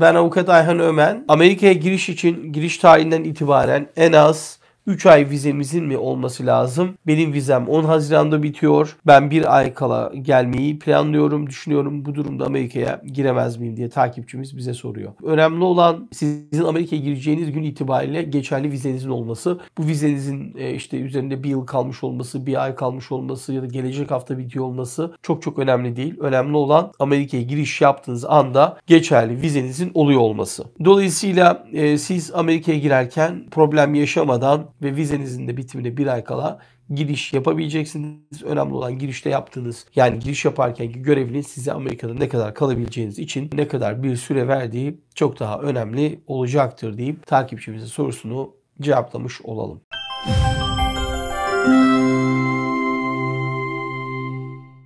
ben avukat Ayhan Ömen. Amerika'ya giriş için giriş tarihinden itibaren en az 3 ay vizemizin mi olması lazım? Benim vizem 10 Haziran'da bitiyor. Ben bir ay kala gelmeyi planlıyorum, düşünüyorum. Bu durumda Amerika'ya giremez miyim diye takipçimiz bize soruyor. Önemli olan sizin Amerika'ya gireceğiniz gün itibariyle geçerli vizenizin olması. Bu vizenizin e, işte üzerinde bir yıl kalmış olması, bir ay kalmış olması ya da gelecek hafta bitiyor olması çok çok önemli değil. Önemli olan Amerika'ya giriş yaptığınız anda geçerli vizenizin oluyor olması. Dolayısıyla e, siz Amerika'ya girerken problem yaşamadan ve vizenizin de bitimine bir ay kala giriş yapabileceksiniz. Önemli olan girişte yaptığınız yani giriş yaparkenki görevinin size Amerika'da ne kadar kalabileceğiniz için ne kadar bir süre verdiği çok daha önemli olacaktır deyip takipçimizin sorusunu cevaplamış olalım. Müzik